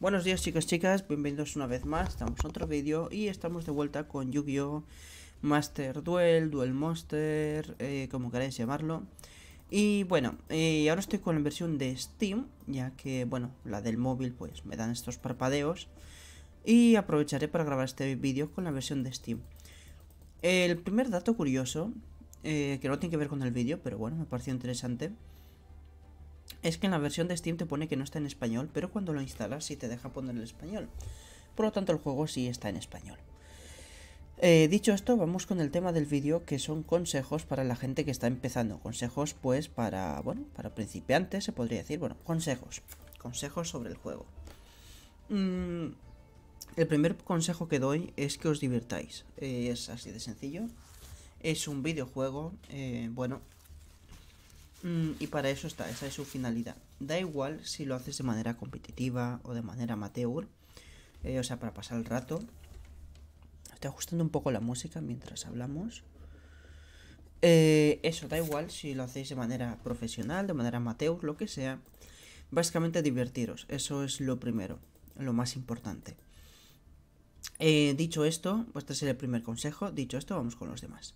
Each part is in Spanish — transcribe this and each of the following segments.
Buenos días chicos, chicas, bienvenidos una vez más, estamos en otro vídeo y estamos de vuelta con Yu-Gi-Oh! Master Duel, Duel Monster, eh, como queráis llamarlo Y bueno, eh, ahora estoy con la versión de Steam, ya que, bueno, la del móvil pues me dan estos parpadeos Y aprovecharé para grabar este vídeo con la versión de Steam El primer dato curioso, eh, que no tiene que ver con el vídeo, pero bueno, me pareció interesante es que en la versión de Steam te pone que no está en español, pero cuando lo instalas sí te deja poner el español. Por lo tanto, el juego sí está en español. Eh, dicho esto, vamos con el tema del vídeo, que son consejos para la gente que está empezando. Consejos, pues, para, bueno, para principiantes, se podría decir. Bueno, consejos. Consejos sobre el juego. Mm, el primer consejo que doy es que os divirtáis. Eh, es así de sencillo. Es un videojuego, eh, bueno, Mm, y para eso está, esa es su finalidad. Da igual si lo haces de manera competitiva o de manera amateur, eh, o sea, para pasar el rato. Estoy ajustando un poco la música mientras hablamos. Eh, eso, da igual si lo hacéis de manera profesional, de manera amateur, lo que sea. Básicamente divertiros, eso es lo primero, lo más importante. Eh, dicho esto, pues este es el primer consejo. Dicho esto, vamos con los demás.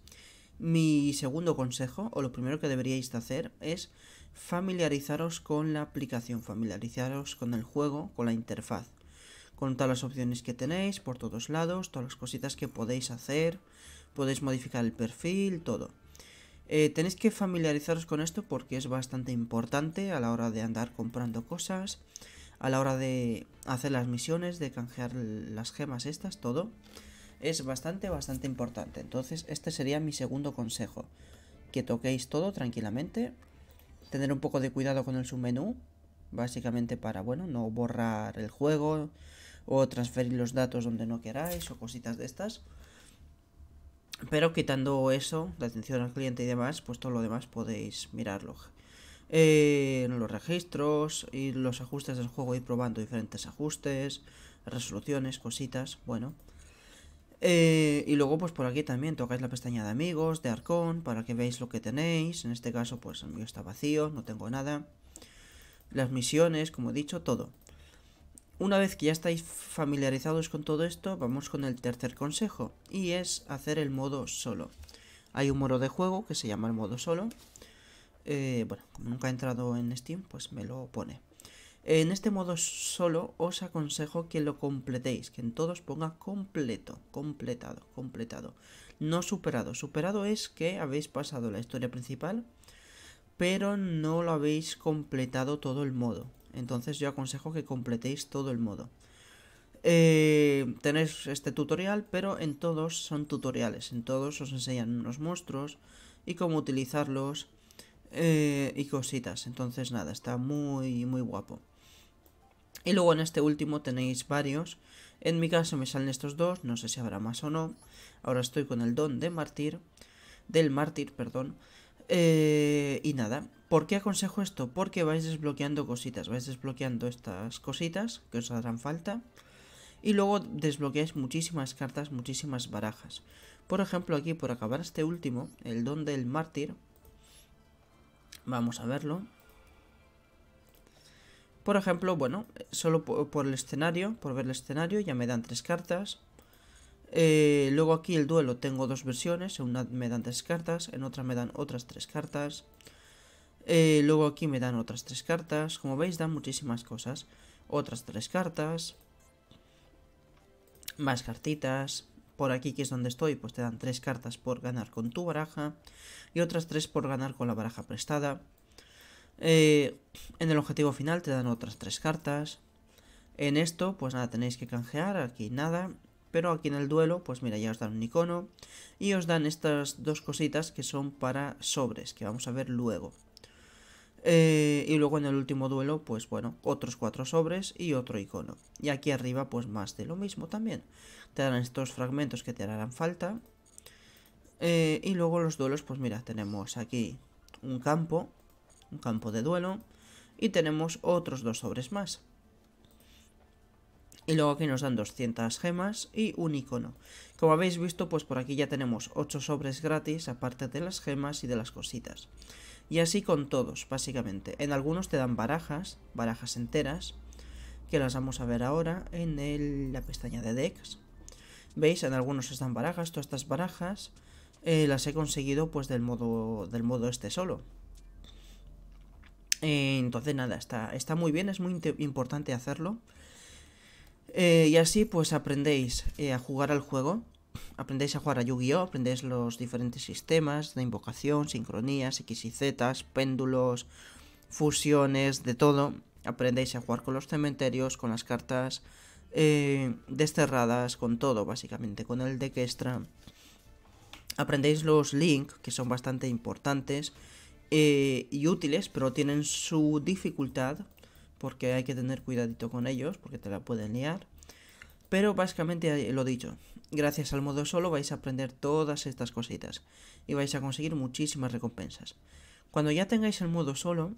Mi segundo consejo, o lo primero que deberíais de hacer, es familiarizaros con la aplicación, familiarizaros con el juego, con la interfaz, con todas las opciones que tenéis por todos lados, todas las cositas que podéis hacer, podéis modificar el perfil, todo. Eh, tenéis que familiarizaros con esto porque es bastante importante a la hora de andar comprando cosas, a la hora de hacer las misiones, de canjear las gemas estas, todo es bastante, bastante importante. Entonces este sería mi segundo consejo. Que toquéis todo tranquilamente. Tener un poco de cuidado con el submenú. Básicamente para, bueno, no borrar el juego o transferir los datos donde no queráis o cositas de estas. Pero quitando eso, la atención al cliente y demás, pues todo lo demás podéis mirarlo. Eh, los registros y los ajustes del juego, ir probando diferentes ajustes, resoluciones, cositas, bueno. Eh, y luego pues por aquí también tocáis la pestaña de amigos, de Arcón, para que veáis lo que tenéis. En este caso pues el mío está vacío, no tengo nada. Las misiones, como he dicho, todo. Una vez que ya estáis familiarizados con todo esto, vamos con el tercer consejo. Y es hacer el modo solo. Hay un modo de juego que se llama el modo solo. Eh, bueno, como nunca he entrado en Steam, pues me lo pone. En este modo solo os aconsejo que lo completéis, que en todos ponga completo, completado, completado. No superado. Superado es que habéis pasado la historia principal, pero no lo habéis completado todo el modo. Entonces yo aconsejo que completéis todo el modo. Eh, tenéis este tutorial, pero en todos son tutoriales. En todos os enseñan unos monstruos y cómo utilizarlos eh, y cositas. Entonces nada, está muy, muy guapo. Y luego en este último tenéis varios. En mi caso me salen estos dos, no sé si habrá más o no. Ahora estoy con el don de mártir, del mártir, perdón. Eh, y nada, ¿por qué aconsejo esto? Porque vais desbloqueando cositas, vais desbloqueando estas cositas que os harán falta. Y luego desbloqueáis muchísimas cartas, muchísimas barajas. Por ejemplo, aquí por acabar este último, el don del mártir. Vamos a verlo. Por ejemplo, bueno, solo por, el escenario, por ver el escenario, ya me dan tres cartas. Eh, luego aquí el duelo tengo dos versiones, en una me dan tres cartas, en otra me dan otras tres cartas. Eh, luego aquí me dan otras tres cartas, como veis dan muchísimas cosas. Otras tres cartas, más cartitas, por aquí que es donde estoy, pues te dan tres cartas por ganar con tu baraja y otras tres por ganar con la baraja prestada. Eh, en el objetivo final te dan otras tres cartas. En esto, pues nada, tenéis que canjear, aquí nada. Pero aquí en el duelo, pues mira, ya os dan un icono. Y os dan estas dos cositas que son para sobres, que vamos a ver luego. Eh, y luego en el último duelo, pues bueno, otros cuatro sobres y otro icono. Y aquí arriba, pues más de lo mismo también. Te darán estos fragmentos que te harán falta. Eh, y luego los duelos, pues mira, tenemos aquí un campo campo de duelo y tenemos otros dos sobres más. Y luego aquí nos dan 200 gemas y un icono. Como habéis visto, pues por aquí ya tenemos 8 sobres gratis, aparte de las gemas y de las cositas. Y así con todos, básicamente. En algunos te dan barajas, barajas enteras, que las vamos a ver ahora en la pestaña de decks. ¿Veis? En algunos están barajas, todas estas barajas eh, las he conseguido pues del modo, del modo este solo. Eh, entonces, nada, está, está muy bien, es muy importante hacerlo. Eh, y así pues aprendéis eh, a jugar al juego, aprendéis a jugar a Yu-Gi-Oh, aprendéis los diferentes sistemas de invocación, sincronías, X y Z, péndulos, fusiones, de todo. Aprendéis a jugar con los cementerios, con las cartas desterradas, con todo básicamente, con el deck extra. Aprendéis los Link, que son bastante importantes. Eh, y útiles, pero tienen su dificultad, porque hay que tener cuidadito con ellos, porque te la pueden liar. Pero básicamente lo dicho, gracias al modo solo vais a aprender todas estas cositas y vais a conseguir muchísimas recompensas. Cuando ya tengáis el modo solo,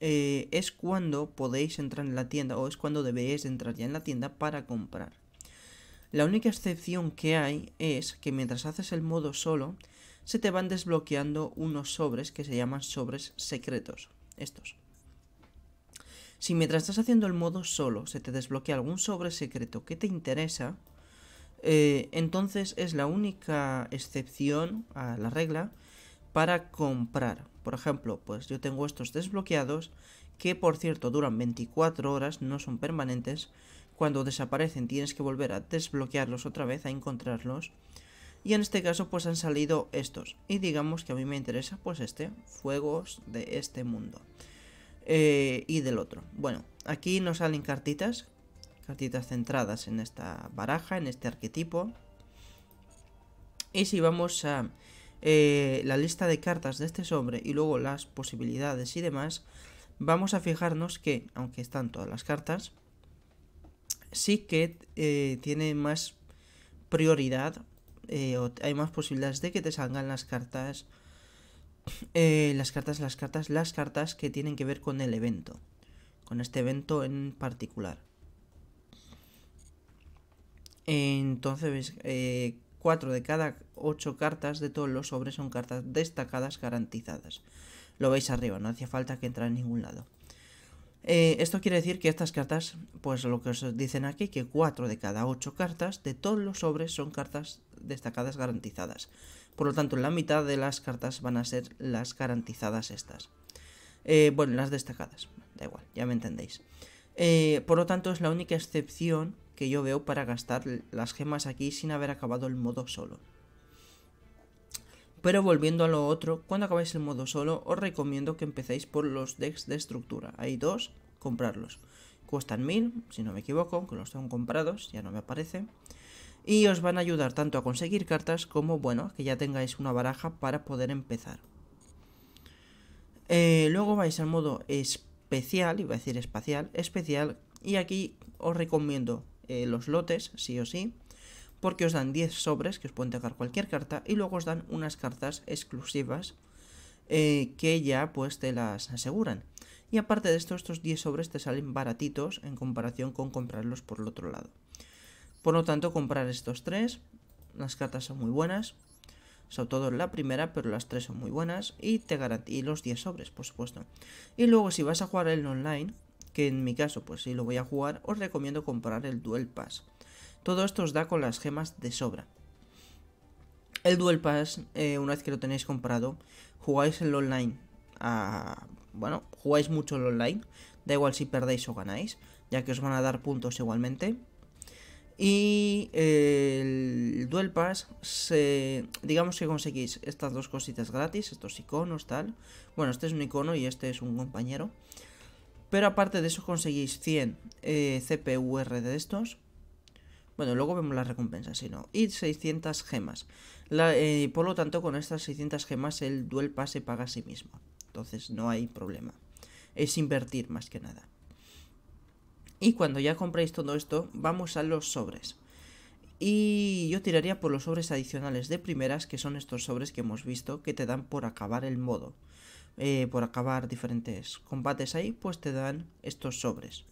eh, es cuando podéis entrar en la tienda o es cuando debéis entrar ya en la tienda para comprar. La única excepción que hay es que mientras haces el modo solo, se te van desbloqueando unos sobres que se llaman sobres secretos. Estos. Si mientras estás haciendo el modo solo se te desbloquea algún sobre secreto que te interesa, eh, entonces es la única excepción a la regla para comprar. Por ejemplo, pues yo tengo estos desbloqueados que por cierto duran 24 horas, no son permanentes. Cuando desaparecen tienes que volver a desbloquearlos otra vez, a encontrarlos. Y en este caso pues han salido estos. Y digamos que a mí me interesa pues este, fuegos de este mundo. Eh, y del otro. Bueno, aquí nos salen cartitas. Cartitas centradas en esta baraja, en este arquetipo. Y si vamos a eh, la lista de cartas de este hombre y luego las posibilidades y demás, vamos a fijarnos que, aunque están todas las cartas, sí que eh, tiene más prioridad eh, hay más posibilidades de que te salgan las cartas. Eh, las cartas, las cartas, las cartas que tienen que ver con el evento. Con este evento en particular. Entonces, eh, cuatro 4 de cada ocho cartas de todos los sobres son cartas destacadas garantizadas. Lo veis arriba, no hacía falta que entrara en ningún lado. esto quiere decir que estas cartas, pues lo que os dicen aquí, que 4 de cada 8 cartas de todos los sobres son cartas destacadas garantizadas. Por lo tanto, la mitad de las cartas van a ser las garantizadas estas. Eh, bueno, las destacadas, da igual, ya me entendéis. Eh, por lo tanto, es la única excepción que yo veo para gastar las gemas aquí sin haber acabado el modo solo. Pero volviendo a lo otro, cuando acabáis el modo solo, os recomiendo que empecéis por los decks de estructura. Hay dos, comprarlos. Cuestan 1000, si no me equivoco, que los tengo comprados, ya no me aparece y os van a ayudar tanto a conseguir cartas como, bueno, que ya tengáis una baraja para poder empezar. Eh, luego vais al modo especial, iba a decir espacial, especial, y aquí os recomiendo eh, los lotes, sí o sí, porque os dan 10 sobres que os pueden tocar cualquier carta y luego os dan unas cartas exclusivas eh, que ya pues te las aseguran. Y aparte de esto, estos 10 sobres te salen baratitos en comparación con comprarlos por el otro lado. Por lo tanto, comprar estos tres. Las cartas son muy buenas. Sobre todo la primera, pero las tres son muy buenas. Y te garantí los 10 sobres, por supuesto. Y luego, si vas a jugar el online, que en mi caso, pues si lo voy a jugar, os recomiendo comprar el Duel Pass. Todo esto os da con las gemas de sobra. El Duel Pass, eh, una vez que lo tenéis comprado, jugáis el online. Bueno, jugáis mucho el online. Da igual si perdéis o ganáis, ya que os van a dar puntos igualmente. Y eh, el Duel Pass, se, digamos que conseguís estas dos cositas gratis, estos iconos, tal. Bueno, este es un icono y este es un compañero. Pero aparte de eso conseguís 100 eh, CPUR de estos. Bueno, luego vemos las recompensas, si no. Y 600 gemas. Eh, por lo tanto, con estas 600 gemas el Duel Pass se paga a sí mismo. Entonces no hay problema. Es invertir más que nada. Y cuando ya compréis todo esto, vamos a los sobres. Y yo tiraría por los sobres adicionales de primeras, que son estos sobres que hemos visto, que te dan por acabar el modo. Eh, por acabar diferentes combates ahí, pues te dan estos sobres.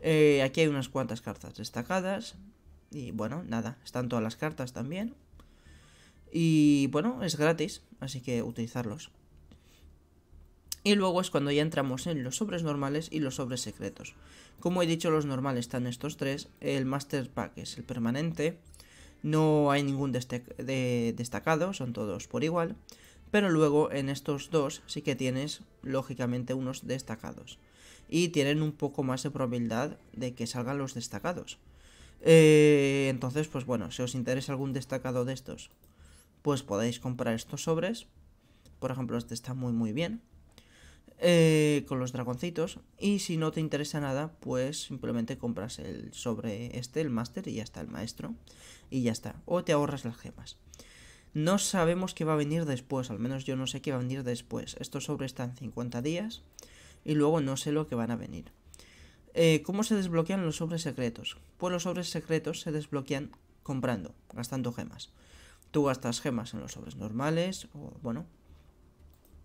Eh, aquí hay unas cuantas cartas destacadas. Y bueno, nada, están todas las cartas también. Y bueno, es gratis, así que utilizarlos. Y luego es cuando ya entramos en los sobres normales y los sobres secretos. Como he dicho, los normales están estos tres. El Master Pack es el permanente. No hay ningún destacado, son todos por igual. Pero luego en estos dos sí que tienes, lógicamente, unos destacados. Y tienen un poco más de probabilidad de que salgan los destacados. Eh, entonces, pues bueno, si os interesa algún destacado de estos, pues podéis comprar estos sobres. Por ejemplo, este está muy muy bien. Eh, con los dragoncitos. Y si no te interesa nada, pues simplemente compras el sobre este, el máster, y ya está, el maestro. Y ya está. O te ahorras las gemas. No sabemos qué va a venir después, al menos yo no sé qué va a venir después. Estos sobres están 50 días y luego no sé lo que van a venir. Eh, ¿Cómo se desbloquean los sobres secretos? Pues los sobres secretos se desbloquean comprando, gastando gemas. Tú gastas gemas en los sobres normales, o bueno,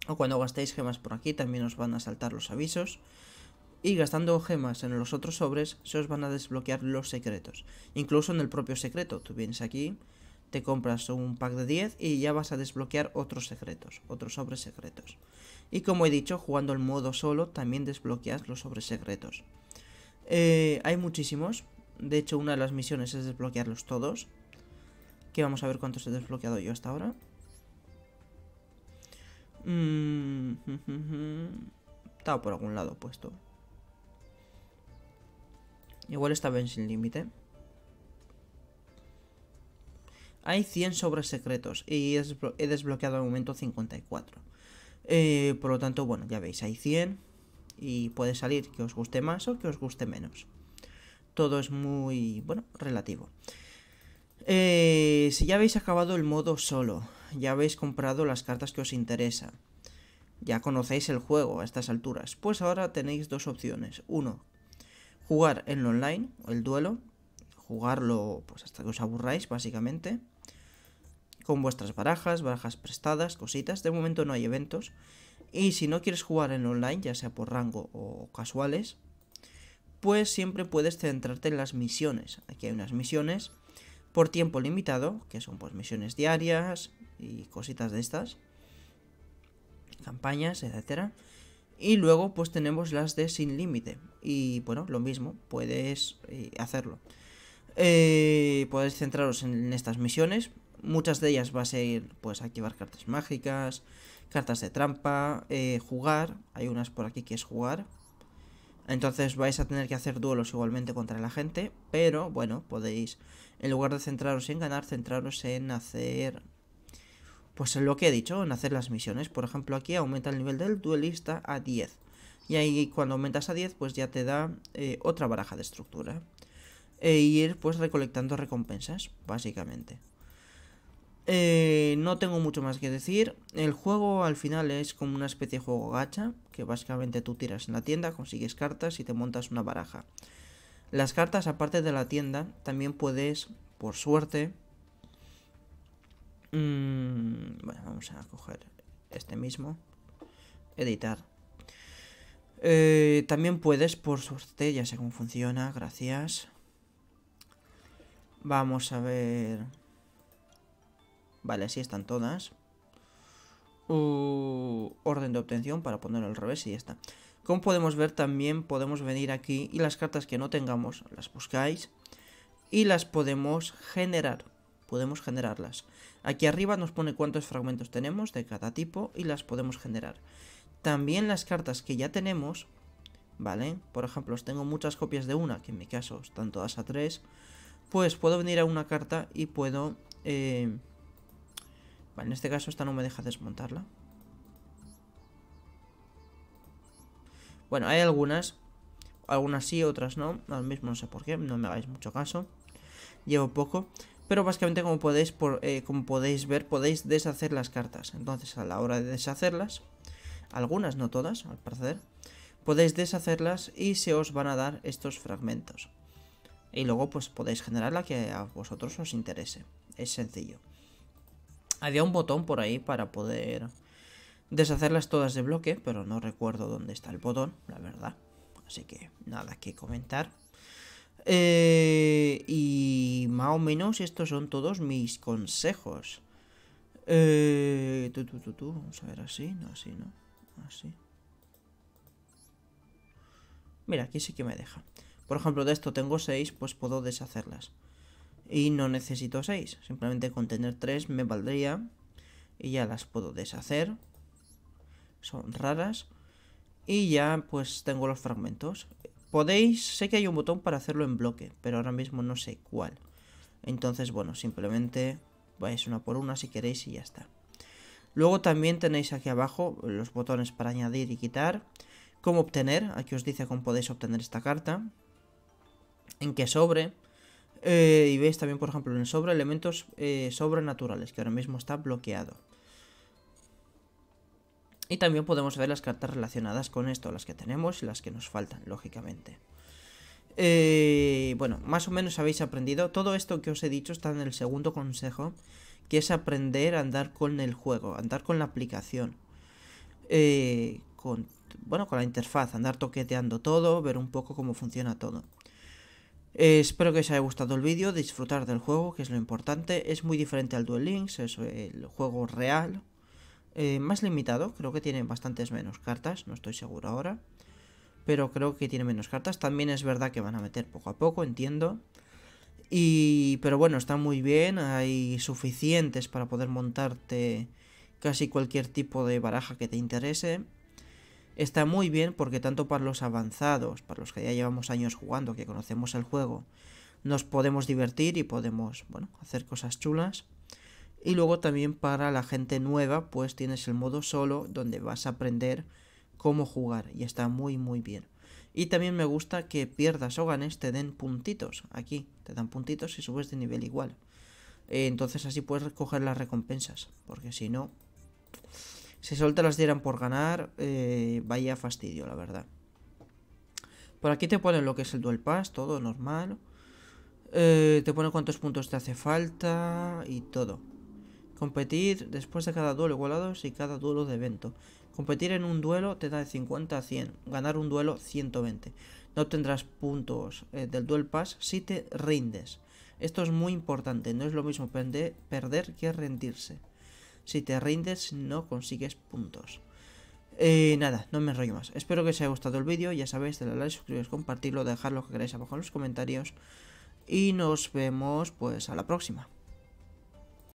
o cuando gastéis gemas por aquí también os van a saltar los avisos. Y gastando gemas en los otros sobres se os van a desbloquear los secretos. Incluso en el propio secreto. Tú vienes aquí, te compras un pack de 10 y ya vas a desbloquear otros secretos, otros sobres secretos. Y como he dicho, jugando el modo solo también desbloqueas los sobres secretos. Eh, hay muchísimos. De hecho, una de las misiones es desbloquearlos todos. Que vamos a ver cuántos he desbloqueado yo hasta ahora. Mm, está por algún lado puesto. Igual está bien sin límite. Hay 100 sobres secretos y he desbloqueado al momento 54. Eh, por lo tanto, bueno, ya veis, hay 100 y puede salir que os guste más o que os guste menos. Todo es muy, bueno, relativo. Eh, si ya habéis acabado el modo solo, ya habéis comprado las cartas que os interesa. Ya conocéis el juego a estas alturas, pues ahora tenéis dos opciones. Uno, jugar en online, el duelo, jugarlo pues hasta que os aburráis básicamente, con vuestras barajas, barajas prestadas, cositas, de momento no hay eventos, y si no quieres jugar en online, ya sea por rango o casuales, pues siempre puedes centrarte en las misiones. Aquí hay unas misiones por tiempo limitado, que son pues, misiones diarias, y cositas de estas. Campañas, etcétera. Y luego pues tenemos las de sin límite. Y bueno, lo mismo, puedes eh, hacerlo. Eh, podéis centraros en estas misiones. Muchas de ellas va a ser pues activar cartas mágicas, cartas de trampa, eh, jugar. Hay unas por aquí que es jugar. Entonces vais a tener que hacer duelos igualmente contra la gente. Pero bueno, podéis, en lugar de centraros en ganar, centraros en hacer pues lo que he dicho, en hacer las misiones. Por ejemplo, aquí aumenta el nivel del duelista a 10. Y ahí cuando aumentas a 10, pues ya te da eh, otra baraja de estructura. E ir pues recolectando recompensas, básicamente. Eh, no tengo mucho más que decir. El juego al final es como una especie de juego gacha, que básicamente tú tiras en la tienda, consigues cartas y te montas una baraja. Las cartas, aparte de la tienda, también puedes, por suerte, Mm, vamos a coger este mismo. Editar. Eh, también puedes, por suerte, ya sé cómo funciona, gracias. Vamos a ver... Vale, así están todas. orden de obtención para ponerlo al revés y ya está. Como podemos ver, también podemos venir aquí y las cartas que no tengamos las buscáis y las podemos generar podemos generarlas. Aquí arriba nos pone cuántos fragmentos tenemos de cada tipo y las podemos generar. También las cartas que ya tenemos, ¿vale? Por ejemplo, tengo muchas copias de una, que en mi caso están todas a tres, pues puedo venir a una carta y puedo... Eh, vale, en este caso esta no me deja desmontarla. Bueno, hay algunas, algunas sí, otras no, al mismo no sé por qué, no me hagáis mucho caso, llevo poco pero básicamente como podéis, eh, como podéis ver, podéis deshacer las cartas. Entonces a la hora de deshacerlas, algunas, no todas, al parecer, podéis deshacerlas y se os van a dar estos fragmentos. Y luego pues podéis generar la que a vosotros os interese. Es sencillo. Había un botón por ahí para poder deshacerlas todas de bloque, pero no recuerdo dónde está el botón, la verdad. Así que nada que comentar. Eh, y más o menos estos son todos mis consejos. Eh, Vamos a ver así, no así, ¿no? Así. Mira, aquí sí que me deja. Por ejemplo, de esto tengo 6, pues puedo deshacerlas. Y no necesito 6. Simplemente con tener 3 me valdría. Y ya las puedo deshacer. Son raras. Y ya pues tengo los fragmentos. Podéis, sé que hay un botón para hacerlo en bloque, pero ahora mismo no sé cuál. Entonces, bueno, simplemente vais una por una si queréis y ya está. Luego también tenéis aquí abajo los botones para añadir y quitar. Cómo obtener, aquí os dice cómo podéis obtener esta carta. En qué sobre. Eh, y veis también, por ejemplo, en el sobre elementos eh, sobrenaturales, que ahora mismo está bloqueado. Y también podemos ver las cartas relacionadas con esto, las que tenemos y las que nos faltan, lógicamente. Eh, bueno, más o menos habéis aprendido. Todo esto que os he dicho está en el segundo consejo, que es aprender a andar con el juego, andar con la aplicación. Eh, con, bueno, con la interfaz, andar toqueteando todo, ver un poco cómo funciona todo. Eh, espero que os haya gustado el vídeo, disfrutar del juego, que es lo importante. Es muy diferente al Duel Links, es el juego real, eh, más limitado, creo que tiene bastantes menos cartas, no estoy seguro ahora. Pero creo que tiene menos cartas. También es verdad que van a meter poco a poco, entiendo. Y, pero bueno, está muy bien, hay suficientes para poder montarte casi cualquier tipo de baraja que te interese. Está muy bien porque tanto para los avanzados, para los que ya llevamos años jugando, que conocemos el juego, nos podemos divertir y podemos, bueno, hacer cosas chulas. Y luego también para la gente nueva, pues tienes el modo solo donde vas a aprender cómo jugar y está muy muy bien. Y también me gusta que pierdas o ganes te den puntitos. Aquí te dan puntitos si subes de nivel igual. Eh, entonces así puedes recoger las recompensas. Porque si no, si solo te las dieran por ganar, eh, vaya fastidio, la verdad. Por aquí te ponen lo que es el Duel Pass, todo normal. Eh, te pone cuántos puntos te hace falta y todo. Competir después de cada duelo igualados y cada duelo de evento. Competir en un duelo te da de 50 a 100, ganar un duelo 120. No tendrás puntos eh, del Duel Pass si te rindes. Esto es muy importante, no es lo mismo perder que rendirse. Si te rindes no consigues puntos. Eh, nada, no me enrollo más. Espero que os haya gustado el vídeo. Ya sabéis, darle like, suscribiros, compartirlo, dejar lo que queráis abajo en los comentarios. Y nos vemos pues a la próxima.